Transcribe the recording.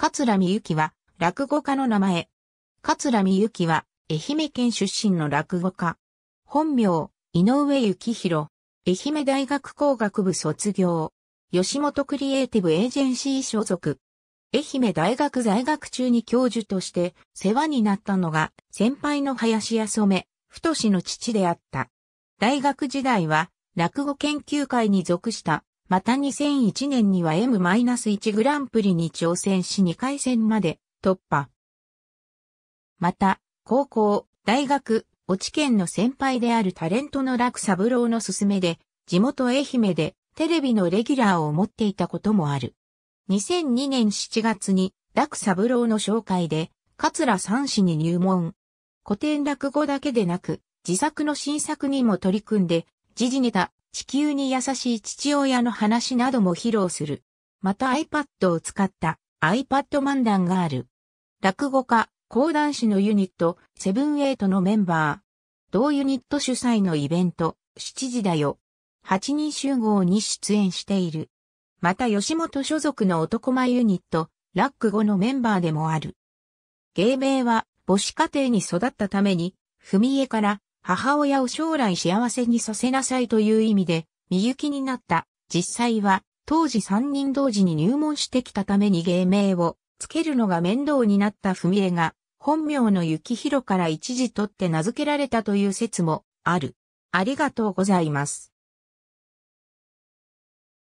桂美幸は、落語家の名前。桂美幸は、愛媛県出身の落語家。本名、井上幸宏。愛媛大学工学部卒業。吉本クリエイティブエージェンシー所属。愛媛大学在学中に教授として世話になったのが先輩の林康染、太の父であった。大学時代は落語研究会に属したまた2001年には M-1 グランプリに挑戦し2回戦まで突破。また、高校、大学、落ち県の先輩であるタレントの楽三郎の勧めで、地元愛媛でテレビのレギュラーを持っていたこともある。2002年7月に楽三郎の紹介で、桂三氏に入門。古典落語だけでなく、自作の新作にも取り組んで、時事ネタ、地球に優しい父親の話なども披露する。また iPad を使った iPad 漫談がある。落語家、講談師のユニット、セブンエイトのメンバー。同ユニット主催のイベント、7時だよ。8人集合に出演している。また吉本所属の男前ユニット、ラック語のメンバーでもある。芸名は母子家庭に育ったために、踏み絵から母親を将来幸せにさせなさいという意味で、みゆきになった。実際は、当時3人同時に入門してきたために芸名をつけるのが面倒になったみ絵が、本名の幸宏から一時取って名付けられたという説もある。ありがとうございます。